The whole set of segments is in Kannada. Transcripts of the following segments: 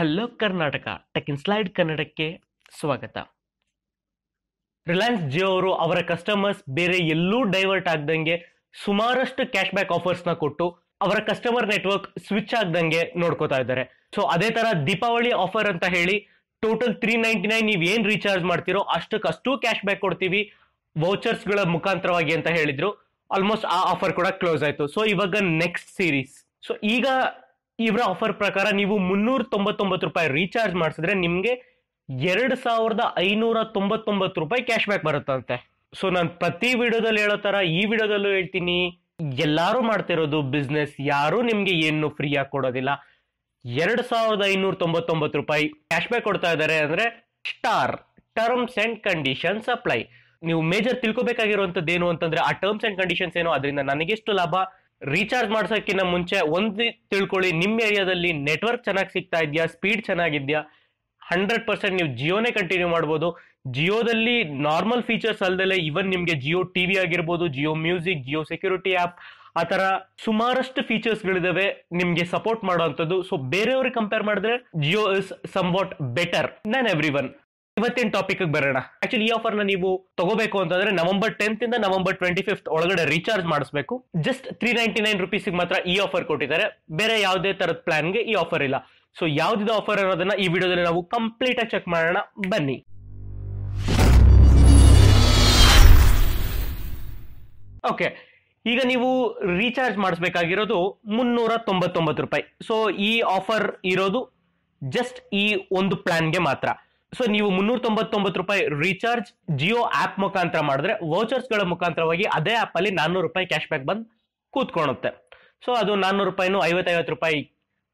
ಹಲೋ ಕರ್ನಾಟಕ ಟೆಕ್ ಸ್ಲೈಡ್ ಕನ್ನಡಕ್ಕೆ ಸ್ವಾಗತ ರಿಲಯನ್ಸ್ ಜಿಯೋ ಅವರು ಅವರ ಕಸ್ಟಮರ್ಸ್ ಬೇರೆ ಎಲ್ಲೂ ಡೈವರ್ಟ್ ಆಗ್ದಂಗೆ ಸುಮಾರಷ್ಟು ಕ್ಯಾಶ್ ಬ್ಯಾಕ್ ಆಫರ್ಸ್ ನ ಕೊಟ್ಟು ಅವರ ಕಸ್ಟಮರ್ ನೆಟ್ವರ್ಕ್ ಸ್ವಿಚ್ ಆಗ್ದಂಗೆ ನೋಡ್ಕೋತಾ ಇದ್ದಾರೆ ಸೊ ಅದೇ ತರ ದೀಪಾವಳಿ ಆಫರ್ ಅಂತ ಹೇಳಿ ಟೋಟಲ್ ತ್ರೀ ನೈಂಟಿ ನೈನ್ ನೀವು ಏನ್ ರೀಚಾರ್ಜ್ ಮಾಡ್ತಿರೋ ಅಷ್ಟಕ್ಕಷ್ಟು ಕ್ಯಾಶ್ ಬ್ಯಾಕ್ ಕೊಡ್ತೀವಿ ವೌಚರ್ಸ್ ಗಳ ಮುಖಾಂತರವಾಗಿ ಅಂತ ಹೇಳಿದ್ರು ಆಲ್ಮೋಸ್ಟ್ ಆ ಆಫರ್ ಕೂಡ ಕ್ಲೋಸ್ ಆಯ್ತು ಸೊ ಇವಾಗ ನೆಕ್ಸ್ಟ್ ಸೀರೀಸ್ ಸೊ ಈಗ ಇವರ ಆಫರ್ ಪ್ರಕಾರ ನೀವು ಮುನ್ನೂರ ತೊಂಬತ್ತೊಂಬತ್ತು ರೂಪಾಯಿ ರೀಚಾರ್ಜ್ ಮಾಡಿಸಿದ್ರೆ ನಿಮಗೆ ಎರಡು ಸಾವಿರದ ಐನೂರ ತೊಂಬತ್ತೊಂಬತ್ತು ರೂಪಾಯಿ ಕ್ಯಾಶ್ ಬ್ಯಾಕ್ ಬರುತ್ತಂತೆ ಸೊ ನಾನು ಪ್ರತಿ ವಿಡಿಯೋದಲ್ಲಿ ಹೇಳೋ ಥರ ಈ ವಿಡಿಯೋದಲ್ಲೂ ಹೇಳ್ತೀನಿ ಎಲ್ಲರೂ ಮಾಡ್ತಿರೋದು ಬಿಸ್ನೆಸ್ ಯಾರೂ ನಿಮಗೆ ಏನು ಆಗಿ ಕೊಡೋದಿಲ್ಲ ಎರಡು ಸಾವಿರದ ಐನೂರ ತೊಂಬತ್ತೊಂಬತ್ತು ರೂಪಾಯಿ ಕ್ಯಾಶ್ ಬ್ಯಾಕ್ ಕೊಡ್ತಾ ಇದ್ದಾರೆ ಅಂದರೆ star terms and conditions apply ನೀವು ಮೇಜರ್ ತಿಳ್ಕೋಬೇಕಾಗಿರುವಂಥದ್ದು ಏನು ಅಂತಂದ್ರೆ ಆ ಟರ್ಮ್ಸ್ ಅಂಡ್ ಕಂಡೀಷನ್ಸ್ ಏನು ಅದರಿಂದ ನನಗೆಷ್ಟು ಲಾಭ ರೀಚಾರ್ಜ್ ಮಾಡ್ಸೋಕ್ಕಿಂತ ಮುಂಚೆ ಒಂದು ತಿಳ್ಕೊಳ್ಳಿ ನಿಮ್ಮ ಏರಿಯಾದಲ್ಲಿ ನೆಟ್ವರ್ಕ್ ಚೆನ್ನಾಗಿ ಸಿಗ್ತಾ ಇದೆಯಾ ಸ್ಪೀಡ್ ಚೆನ್ನಾಗಿದೆಯಾ ಹಂಡ್ರೆಡ್ ಪರ್ಸೆಂಟ್ ನೀವು ಜಿಯೋನೇ ಕಂಟಿನ್ಯೂ ಮಾಡ್ಬೋದು ಜಿಯೋದಲ್ಲಿ ನಾರ್ಮಲ್ ಫೀಚರ್ಸ್ ಅಲ್ಲದೆ ಇವನ್ ನಿಮಗೆ ಜಿಯೋ ಟಿ ವಿ ಆಗಿರ್ಬೋದು Jio music Jio security app ಆ ಥರ ಸುಮಾರಷ್ಟು ಫೀಚರ್ಸ್ಗಳಿದಾವೆ ನಿಮಗೆ ಸಪೋರ್ಟ್ ಮಾಡುವಂಥದ್ದು ಸೊ ಬೇರೆಯವ್ರಿಗೆ ಕಂಪೇರ್ ಮಾಡಿದ್ರೆ Jio is somewhat better than everyone ಇವತ್ತಿನ ಟಾಪಿಕ್ ಬರೋಣ ಆಕ್ಚುಲಿ ಈ ಆಫರ್ ನ ನೀವು ತಗೋಬೇಕು ಅಂತಂದ್ರೆ ನವೆಂಬರ್ ಟೆಂತ್ ಇಂದ ನವೆಂಬರ್ ಟ್ವೆಂಟಿ ಫಿಫ್ತ್ ಒಳಗಡೆ ರೀಚಾರ್ಜ್ ಮಾಡಿಸಬೇಕು just three ninety nine rupees ಮಾತ್ರ ಈ ಆಫರ್ ಕೊಟ್ಟಿದ್ದಾರೆ ಬೇರೆ ಯಾವುದೇ ತರದ ಪ್ಲಾನ್ ಗೆ ಈ ಆಫರ್ ಇಲ್ಲ ಸೊ ಯಾವ್ದಿದ ಆಫರ್ ಅನ್ನೋದನ್ನ ಈ ವಿಡಿಯೋದಲ್ಲಿ ನಾವು ಕಂಪ್ಲೀಟ್ ಆಗಿ ಚೆಕ್ ಮಾಡೋಣ ಬನ್ನಿ ಓಕೆ ಈಗ ನೀವು ರೀಚಾರ್ಜ್ ಮಾಡಿಸ್ಬೇಕಾಗಿರೋದು ಮುನ್ನೂರ ತೊಂಬತ್ತೊಂಬತ್ತು ರೂಪಾಯಿ ಸೊ ಈ ಆಫರ್ ಇರೋದು ಜಸ್ಟ್ ಈ ಒಂದು ಪ್ಲಾನ್ಗೆ ಮಾತ್ರ ಸೊ ನೀವು ಮುನ್ನೂರ ತೊಂಬತ್ತೊಂಬತ್ತು ರೂಪಾಯಿ ರೀಚಾರ್ಜ್ ಜಿಯೋ ಆಪ್ ಮುಖಾಂತರ ಮಾಡಿದ್ರೆ ವೌಚರ್ಸ್ ಗಳ ಮುಖಾಂತರವಾಗಿ ಅದೇ ಆಪ್ ಅಲ್ಲಿ ನಾನ್ನೂರು ರೂಪಾಯಿ ಕ್ಯಾಶ್ ಬ್ಯಾಕ್ ಬಂದು ಕೂತ್ಕೊಳುತ್ತೆ ಸೊ ಅದು ನಾನ್ನೂರು ರೂಪಾಯಿನೂ ಐವತ್ತೈವತ್ತು ರೂಪಾಯಿ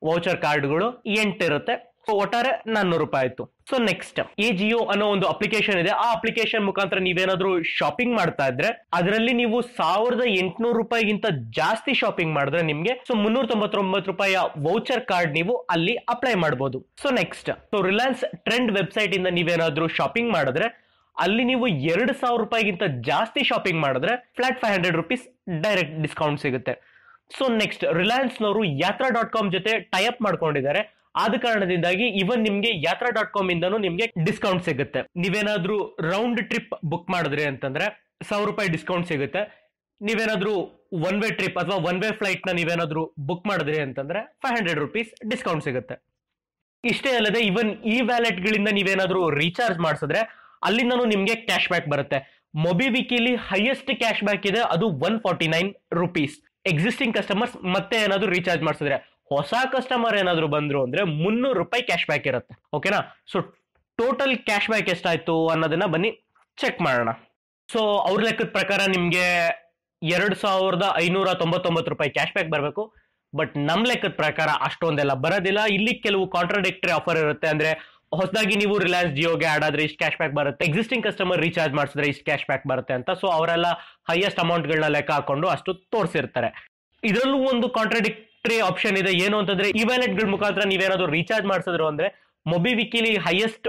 ವೌಚರ್ ಕಾರ್ಡ್ಗಳು ಎಂಟಿರುತ್ತೆ ಸೊ ಒಟ್ಟಾರೆ ನಾನ್ನೂರು ರೂಪಾಯಿ ಆಯ್ತು ಸೊ ನೆಕ್ಸ್ಟ್ ಈ ಜಿಯೋ ಅನ್ನೋ ಒಂದು ಅಪ್ಲಿಕೇಶನ್ ಇದೆ ಆ ಅಪ್ಲಿಕೇಶನ್ ಮುಖಾಂತರ ನೀವೇನಾದ್ರೂ ಶಾಪಿಂಗ್ ಮಾಡ್ತಾ ಇದ್ರೆ ಅದರಲ್ಲಿ ನೀವು ಸಾವಿರದ ಎಂಟುನೂರು ರೂಪಾಯಿಗಿಂತ ಜಾಸ್ತಿ ಶಾಪಿಂಗ್ ಮಾಡಿದ್ರೆ ನಿಮ್ಗೆ ಸೊ ಮುನ್ನೂರ ತೊಂಬತ್ತೊಂಬತ್ತು ರೂಪಾಯಿಯ ವೌಚರ್ ಕಾರ್ಡ್ ನೀವು ಅಲ್ಲಿ ಅಪ್ಲೈ ಮಾಡಬಹುದು so next so Reliance trend website ಇಂದ ನೀವೇನಾದ್ರೂ ಶಾಪಿಂಗ್ ಮಾಡಿದ್ರೆ ಅಲ್ಲಿ ನೀವು ಎರಡು ಸಾವಿರ ರೂಪಾಯಿಗಿಂತ ಜಾಸ್ತಿ ಶಾಪಿಂಗ್ ಮಾಡಿದ್ರೆ flat five hundred rupees direct discount ಸಿಗುತ್ತೆ ಸೊ ನೆಕ್ಸ್ಟ್ ರಿಲಯನ್ಸ್ ನವರು ಯಾತ್ರಾ ಡಾಟ್ ಕಾಮ್ ಜೊತೆ ಟೈಅಪ್ ಮಾಡ್ಕೊಂಡಿದ್ದಾರೆ ಆದ ಕಾರಣದಿಂದಾಗಿ ಇವನ್ ನಿಮ್ಗೆ ಯಾತ್ರಾ ಡಾಟ್ ಕಾಮ್ ಇಂದನೂ ನಿಮ್ಗೆ ಡಿಸ್ಕೌಂಟ್ ಸಿಗುತ್ತೆ ನೀವೇನಾದ್ರೂ ರೌಂಡ್ ಟ್ರಿಪ್ ಬುಕ್ ಮಾಡಿದ್ರೆ ಅಂತಂದ್ರೆ ಸಾವಿರ ರೂಪಾಯಿ ಡಿಸ್ಕೌಂಟ್ ಸಿಗುತ್ತೆ ನೀವೇನಾದ್ರೂ ಒನ್ ವೇ ಟ್ರಿಪ್ ಅಥವಾ ಒನ್ ವೇ ಫ್ಲೈಟ್ ನ ನೀವೇನಾದ್ರೂ ಬುಕ್ ಮಾಡಿದ್ರಿ ಅಂತಂದ್ರೆ ಫೈವ್ ಹಂಡ್ರೆಡ್ ರುಪೀಸ್ ಡಿಸ್ಕೌಂಟ್ ಸಿಗುತ್ತೆ ಇಷ್ಟೇ ಅಲ್ಲದೆ ಇವನ್ ಈ ವ್ಯಾಲೆಟ್ ಗಳಿಂದ ನೀವೇನಾದ್ರೂ ರೀಚಾರ್ಜ್ ಮಾಡಿಸಿದ್ರೆ ಅಲ್ಲಿಂದನು ನಿಮ್ಗೆ ಕ್ಯಾಶ್ ಬ್ಯಾಕ್ ಬರುತ್ತೆ ಮೊಬಿವಿಕಿಲಿ ಹೈಯೆಸ್ಟ್ ಕ್ಯಾಶ್ ಬ್ಯಾಕ್ ಇದೆ ಅದು one forty nine rupees existing customers ಮತ್ತೆ ಏನಾದ್ರು ರೀಚಾರ್ಜ್ ಮಾಡಿಸಿದ್ರೆ ಹೊಸ ಕಸ್ಟಮರ್ ಏನಾದ್ರು ಬಂದ್ರು ಅಂದ್ರೆ ಮುನ್ನೂರು ರೂಪಾಯಿ ಕ್ಯಾಶ್ ಬ್ಯಾಕ್ ಇರುತ್ತೆ ಓಕೆನಾ ಸೊ ಟೋಟಲ್ ಕ್ಯಾಶ್ ಬ್ಯಾಕ್ ಎಷ್ಟಾಯ್ತು ಅನ್ನೋದನ್ನ ಬನ್ನಿ ಚೆಕ್ ಮಾಡೋಣ ಸೊ ಅವ್ರ ಲೆಕ್ಕದ ಪ್ರಕಾರ ನಿಮ್ಗೆ ಎರಡ್ ಸಾವಿರದ ಐನೂರ ತೊಂಬತ್ತೊಂಬತ್ತು ರೂಪಾಯಿ ಕ್ಯಾಶ್ ಬ್ಯಾಕ್ ಬರಬೇಕು ಬಟ್ ನಮ್ ಲೆಕ್ಕದ ಪ್ರಕಾರ ಅಷ್ಟೊಂದೆಲ್ಲ ಬರೋದಿಲ್ಲ ಇಲ್ಲಿ ಕೆಲವು ಕಾಂಟ್ರಾಡಿಕ್ಟರಿ ಆಫರ್ ಇರುತ್ತೆ ಅಂದ್ರೆ ಹೊಸದಾಗಿ ನೀವು ರಿಲಯನ್ಸ್ ಜಿಯೋಗೆ ಆಡ್ ಆದ್ರೆ ಇಷ್ಟು ಕ್ಯಾಶ್ ಬ್ಯಾಕ್ ಬರುತ್ತೆ ಎಕ್ಸಿಸ್ಟಿಂಗ್ ಕಸ್ಟಮರ್ ರೀಚಾರ್ಜ್ ಮಾಡಿಸಿದ್ರೆ ಇಷ್ಟು ಕ್ಯಾಶ್ ಬ್ಯಾಕ್ ಬರುತ್ತೆ ಅಂತ ಸೊ ಅವರೆಲ್ಲ ಹೈಯೆಸ್ಟ್ ಅಮೌಂಟ್ಗಳನ್ನ ಲೆಕ್ಕ ಹಾಕೊಂಡು ಅಷ್ಟು ತೋರಿಸಿರ್ತಾರೆ ಇದರಲ್ಲೂ ಒಂದು ಕಾಂಟ್ರಾಡಿಕ್ಟ್ ಫ್ರೀ ಆಪ್ಷನ್ ಇದೆ ಏನು ಅಂತಂದ್ರೆ ಈ ವ್ಯಾಲೆಟ್ ಗಳ ಮುಖಾಂತರ ನೀವೇನಾದ್ರು ರೀಚಾರ್ಜ್ ಮಾಡಿಸಿದ್ರು ಅಂದ್ರೆ MobiKwik highest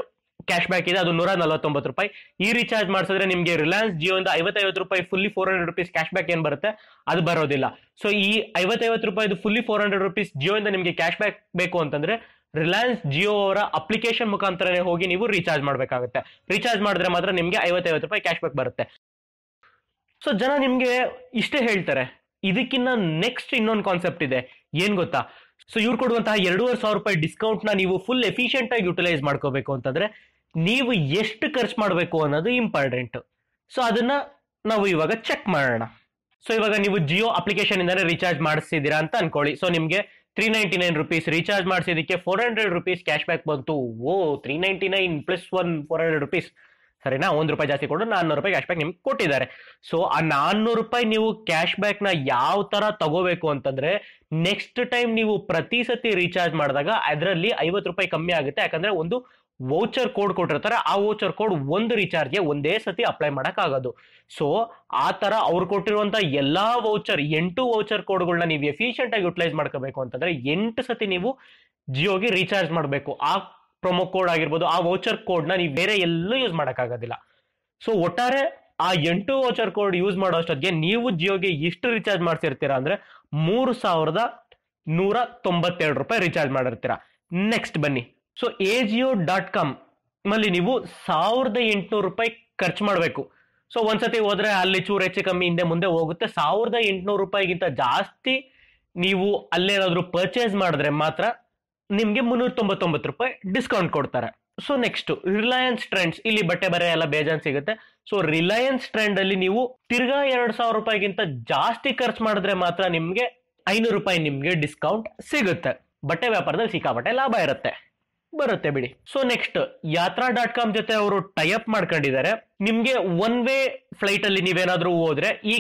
cash back ಇದೆ ಅದು ನೂರ ನಲವತ್ತೊಂಬತ್ತು ರೂಪಾಯಿ ಈ ರೀಚಾರ್ಜ್ ಮಾಡಿಸಿದ್ರೆ ನಿಮಗೆ ರಿಲಯನ್ಸ್ ಜಿಯೋ ಇಂದ ಐವತ್ತೈವತ್ತು ರೂಪಾಯಿ fully four hundred rupees cash back ಏನ್ ಬರುತ್ತೆ ಅದು ಬರೋದಿಲ್ಲ ಸೊ ಈ ಐವತ್ತೈವತ್ತು ರೂಪಾಯಿ fully four hundred rupees Jio ಇಂದ ನಿಮಗೆ ಕ್ಯಾಶ್ ಬ್ಯಾಕ್ ಬೇಕು ಅಂತಂದ್ರೆ ರಿಲಯನ್ಸ್ ಜಿಯೋ ಅವರ ಅಪ್ಲಿಕೇಶನ್ ಮುಖಾಂತರನೇ ಹೋಗಿ ನೀವು ರೀಚಾರ್ಜ್ ಮಾಡಬೇಕಾಗುತ್ತೆ ರೀಚಾರ್ಜ್ ಮಾಡಿದ್ರೆ ಮಾತ್ರ ನಿಮಗೆ ಐವತ್ತೈವತ್ತು ರೂಪಾಯಿ ಕ್ಯಾಶ್ ಬ್ಯಾಕ್ ಬರುತ್ತೆ ಸೊ ಜನ ನಿಮಗೆ ಇಷ್ಟೇ ಹೇಳ್ತಾರೆ ಇದಕ್ಕಿನ್ನ ನೆಕ್ಸ್ಟ್ ಇನ್ನೊಂದು ಕಾನ್ಸೆಪ್ಟ್ ಇದೆ ಏನ್ ಗೊತ್ತಾ ಸೊ ಇವ್ರು ಕೊಡುವಂತಹ ಎರಡೂವರೆ ಸಾವಿರ ರೂಪಾಯಿ ಡಿಸ್ಕೌಂಟ್ ನ ನೀವು ಫುಲ್ ಎಫಿಷಿಯಂಟ್ ಆಗಿ ಯುಟಿಲೈಸ್ ಮಾಡ್ಕೋಬೇಕು ಅಂತಂದ್ರೆ ನೀವು ಎಷ್ಟು ಖರ್ಚು ಮಾಡಬೇಕು ಅನ್ನೋದು ಇಂಪಾರ್ಟೆಂಟ್ ಸೊ ಅದನ್ನ ನಾವು ಇವಾಗ ಚೆಕ್ ಮಾಡೋಣ ಸೊ ಇವಾಗ ನೀವು ಜಿಯೋ ಅಪ್ಲಿಕೇಶನ್ ಇಂದ ರೀಚಾರ್ಜ್ ಮಾಡಿಸಿದೀರಾ ಅಂತ ಅನ್ಕೊಳ್ಳಿ ಸೊ ನಿಮಗೆ three ninety nine rupees recharge ಮಾಡಿಸಿದಕ್ಕೆ four hundred rupees cash back ಬಂತು oh three ninety nine plus one four hundred rupees ಸರಿನಾ ಒಂದು ರೂಪಾಯಿ ಜಾಸ್ತಿ ಕೊಡು ನಾನ್ನೂರು ರೂಪಾಯಿ ಕ್ಯಾಶ್ ಬ್ಯಾಕ್ ನಿಮ್ಗೆ ಕೊಟ್ಟಿದ್ದಾರೆ ಸೊ ಆ ನಾನ್ನೂರು ರೂಪಾಯಿ ನೀವು ಕ್ಯಾಶ್ ಬ್ಯಾಕ್ ನ ಯಾವ ತರ ತಗೋಬೇಕು ಅಂತಂದ್ರೆ ನೆಕ್ಸ್ಟ್ ಟೈಮ್ ನೀವು ಪ್ರತಿ ಸತಿ ರೀಚಾರ್ಜ್ ಮಾಡಿದಾಗ ಅದರಲ್ಲಿ ಐವತ್ತು ರೂಪಾಯಿ ಕಮ್ಮಿ ಆಗುತ್ತೆ ಯಾಕಂದ್ರೆ ಒಂದು ವೌಚರ್ ಕೋಡ್ ಕೊಟ್ಟಿರ್ತಾರೆ ಆ ವೌಚರ್ ಕೋಡ್ ಒಂದು ರೀಚಾರ್ಜ್ಗೆ ಒಂದೇ ಸತಿ ಅಪ್ಲೈ ಆಗೋದು ಸೊ ಆ ತರ ಅವ್ರು ಕೊಟ್ಟಿರುವಂತ ಎಲ್ಲಾ ವೌಚರ್ ಎಂಟು ವೌಚರ್ ಕೋಡ್ಗಳನ್ನ ನೀವು ಆಗಿ ಯುಟಿಲೈಸ್ ಮಾಡ್ಕೋಬೇಕು ಅಂತಂದ್ರೆ ಎಂಟು ಸತಿ ನೀವು ಜಿಯೋಗೆ ರೀಚಾರ್ಜ್ ಮಾಡಬೇಕು ಆ ಪ್ರೊಮೋ ಕೋಡ್ ಆಗಿರ್ಬೋದು ಆ ವೋಚರ್ ಕೋಡ್ನ ನೀವು ಬೇರೆ ಎಲ್ಲೂ ಯೂಸ್ ಮಾಡೋಕ್ಕಾಗೋದಿಲ್ಲ ಸೊ ಒಟ್ಟಾರೆ ಆ ಎಂಟು ವೋಚರ್ ಕೋಡ್ ಯೂಸ್ ಮಾಡೋ ಅಷ್ಟೊತ್ತಿಗೆ ನೀವು ಜಿಯೋಗೆ ಎಷ್ಟು ರೀಚಾರ್ಜ್ ಮಾಡ್ತಿರ್ತೀರಾ ಅಂದರೆ ಮೂರು ಸಾವಿರದ ನೂರ ತೊಂಬತ್ತೆರಡು ರೂಪಾಯಿ ರೀಚಾರ್ಜ್ ಮಾಡಿರ್ತೀರ ನೆಕ್ಸ್ಟ್ ಬನ್ನಿ ಸೊ ಎ ಜಿಯೋ ಡಾಟ್ ಕಾಮ್ ಅಲ್ಲಿ ನೀವು ಸಾವಿರದ ಎಂಟುನೂರು ರೂಪಾಯಿ ಖರ್ಚು ಮಾಡಬೇಕು ಸೊ ಒಂದ್ಸತಿ ಹೋದ್ರೆ ಅಲ್ಲಿ ಚೂರು ಹೆಚ್ಚು ಕಮ್ಮಿ ಹಿಂದೆ ಮುಂದೆ ಹೋಗುತ್ತೆ ಸಾವಿರದ ಎಂಟುನೂರು ರೂಪಾಯಿಗಿಂತ ಜಾಸ್ತಿ ನೀವು ಅಲ್ಲೇನಾದರೂ ಪರ್ಚೇಸ್ ಮಾಡಿದ್ರೆ ಮಾತ್ರ ನಿಮಗೆ ಮುನ್ನೂರ ತೊಂಬತ್ತೊಂಬತ್ತು ರೂಪಾಯಿ ಡಿಸ್ಕೌಂಟ್ ಕೊಡ್ತಾರೆ ಸೊ ನೆಕ್ಸ್ಟ್ ರಿಲಯನ್ಸ್ ಟ್ರೆಂಡ್ಸ್ ಇಲ್ಲಿ ಬಟ್ಟೆ ಬರೆ ಎಲ್ಲ ಬೇಜಾನ್ ಸಿಗುತ್ತೆ ಸೊ ರಿಲಯನ್ಸ್ ಟ್ರೆಂಡ್ ಅಲ್ಲಿ ನೀವು ತಿರ್ಗಾ ಎರಡ್ ಸಾವಿರ ರೂಪಾಯಿಗಿಂತ ಜಾಸ್ತಿ ಖರ್ಚು ಮಾಡಿದ್ರೆ ಮಾತ್ರ ನಿಮ್ಗೆ ಐನೂರು ರೂಪಾಯಿ ನಿಮ್ಗೆ ಡಿಸ್ಕೌಂಟ್ ಸಿಗುತ್ತೆ ಬಟ್ಟೆ ವ್ಯಾಪಾರದಲ್ಲಿ ಸಿಕ್ಕಾಪಟ್ಟೆ ಲಾಭ ಇರುತ್ತೆ ಬರುತ್ತೆ ಬಿಡಿ so next Yatra dot com ಜೊತೆ ಅವರು ಟೈಅಪ್ ಮಾಡ್ಕೊಂಡಿದ್ದಾರೆ ನಿಮ್ಗೆ ಒನ್ ವೇ ಫ್ಲೈಟ್ ಅಲ್ಲಿ ನೀವೇನಾದ್ರೂ ಹೋದ್ರೆ ಈ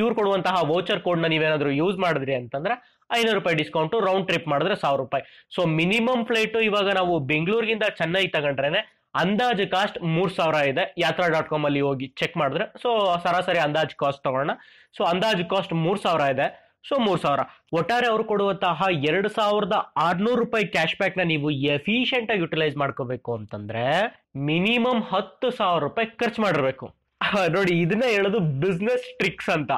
ಇವ್ರು ಕೊಡುವಂತಹ ವೋಚರ್ ಕೋಡ್ ನ ನೀವೇನಾದ್ರೂ ಯೂಸ್ ಮಾಡಿದ್ರಿ ಅಂತಂದ್ರೆ ಐನೂರು ರೂಪಾಯಿ ಡಿಸ್ಕೌಂಟು ರೌಂಡ್ ಟ್ರಿಪ್ ಮಾಡಿದ್ರೆ ಸಾವಿರ ರೂಪಾಯಿ ಸೊ ಮಿನಿಮಮ್ ಫ್ಲೈಟು ಇವಾಗ ನಾವು ಬೆಂಗಳೂರಿಗಿಂತ ಚೆನ್ನೈ ತಗೊಂಡ್ರೆ ಅಂದಾಜು ಕಾಸ್ಟ್ ಮೂರು ಸಾವಿರ ಇದೆ ಯಾತ್ರಾ ಡಾಟ್ ಕಾಮ್ ಅಲ್ಲಿ ಹೋಗಿ ಚೆಕ್ ಮಾಡಿದ್ರೆ ಸೊ ಸರಾಸರಿ ಅಂದಾಜು ಕಾಸ್ಟ್ ತಗೋಣ ಸೊ ಅಂದಾಜು ಕಾಸ್ಟ್ ಮೂರು ಸಾವಿರ ಇದೆ ಸೊ ಮೂರು ಸಾವಿರ ಒಟ್ಟಾರೆ ಅವರು ಕೊಡುವಂತಹ ಎರಡು ಸಾವಿರದ ಆರ್ನೂರು ರೂಪಾಯಿ ಕ್ಯಾಶ್ ಬ್ಯಾಕ್ ನ ನೀವು ಎಫಿಶಿಯಂಟ್ ಆಗಿ ಯುಟಿಲೈಸ್ ಮಾಡ್ಕೋಬೇಕು ಅಂತಂದ್ರೆ ಮಿನಿಮಮ್ ಹತ್ತು ಸಾವಿರ ರೂಪಾಯಿ ಖರ್ಚು ಮಾಡಿರ್ಬೇಕು ನೋಡಿ ಇದನ್ನ ಹೇಳೋದು ಬಿಸ್ನೆಸ್ ಟ್ರಿಕ್ಸ್ ಅಂತ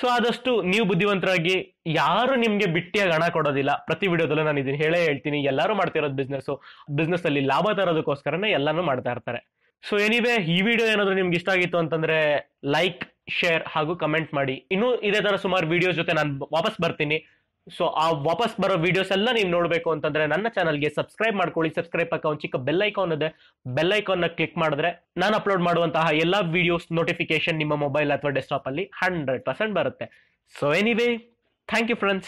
ಸೊ ಆದಷ್ಟು ನೀವು ಬುದ್ಧಿವಂತರಾಗಿ ಯಾರು ನಿಮ್ಗೆ ಬಿಟ್ಟಿಯಾಗಿ ಹಣ ಕೊಡೋದಿಲ್ಲ ಪ್ರತಿ ವಿಡಿಯೋದಲ್ಲೂ ನಾನು ಇದನ್ನ ಹೇಳೇ ಹೇಳ್ತೀನಿ ಎಲ್ಲರೂ ಮಾಡ್ತಿರೋದು ಬಿಸ್ನೆಸ್ ಬಿಸ್ನೆಸ್ ಅಲ್ಲಿ ಲಾಭ ತರೋದಕ್ಕೋಸ್ಕರನೇ ಎಲ್ಲಾನು ಮಾಡ್ತಾ ಇರ್ತಾರೆ ಸೊ ಎನಿವೆ ಈ ವಿಡಿಯೋ ಏನಾದ್ರೂ ನಿಮ್ಗೆ ಇಷ್ಟ ಆಗಿತ್ತು ಅಂತಂದ್ರೆ ಲೈಕ್ ಶೇರ್ ಹಾಗೂ ಕಮೆಂಟ್ ಮಾಡಿ ಇನ್ನೂ ಇದೇ ತರ ಸುಮಾರು ವಿಡಿಯೋ ಜೊತೆ ನಾನು ವಾಪಸ್ ಬರ್ತೀನಿ ಸೊ ಆ ವಾಪಸ್ ಬರೋ ವಿಡಿಯೋಸ್ ಎಲ್ಲ ನೀವು ನೋಡಬೇಕು ಅಂತಂದ್ರೆ ನನ್ನ ಚಾನಲ್ಗೆ ಸಬ್ಸ್ಕ್ರೈಬ್ ಮಾಡ್ಕೊಳ್ಳಿ ಸಬ್ಸ್ಕ್ರೈಬ್ ಪಕ್ಕ ಒಂದು ಚಿಕ್ಕ ಬೆಲ್ ಐಕಾನ್ ಇದೆ ಬೆಲ್ ಐಕಾನ್ ನ ಕ್ಲಿಕ್ ಮಾಡಿದ್ರೆ ನಾನು ಅಪ್ಲೋಡ್ ಮಾಡುವಂತಹ ಎಲ್ಲಾ ವಿಡಿಯೋಸ್ ನೋಟಿಫಿಕೇಶನ್ ನಿಮ್ಮ ಮೊಬೈಲ್ ಅಥವಾ ಡೆಸ್ಕ್ಟಾಪ್ ಅಲ್ಲಿ ಹಂಡ್ರೆಡ್ ಪರ್ಸೆಂಟ್ ಬರುತ್ತೆ so anyway thank you friends